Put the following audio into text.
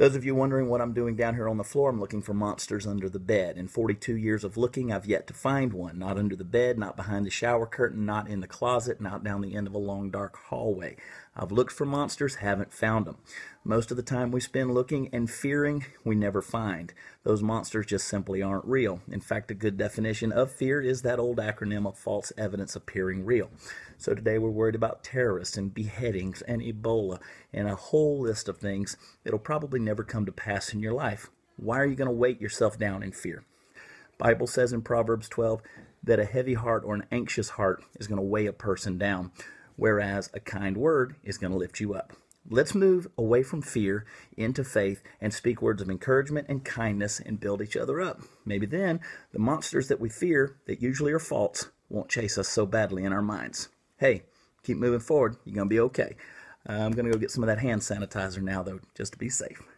Those of you wondering what I'm doing down here on the floor, I'm looking for monsters under the bed. In 42 years of looking, I've yet to find one. Not under the bed, not behind the shower curtain, not in the closet, not down the end of a long dark hallway. I've looked for monsters, haven't found them. Most of the time we spend looking and fearing, we never find. Those monsters just simply aren't real. In fact, a good definition of fear is that old acronym of false evidence appearing real. So today we're worried about terrorists and beheadings and Ebola and a whole list of things that'll probably never come to pass in your life. Why are you going to weight yourself down in fear? Bible says in Proverbs 12 that a heavy heart or an anxious heart is going to weigh a person down, whereas a kind word is going to lift you up. Let's move away from fear into faith and speak words of encouragement and kindness and build each other up. Maybe then the monsters that we fear, that usually are false, won't chase us so badly in our minds. Hey, keep moving forward. You're going to be okay. I'm going to go get some of that hand sanitizer now, though, just to be safe.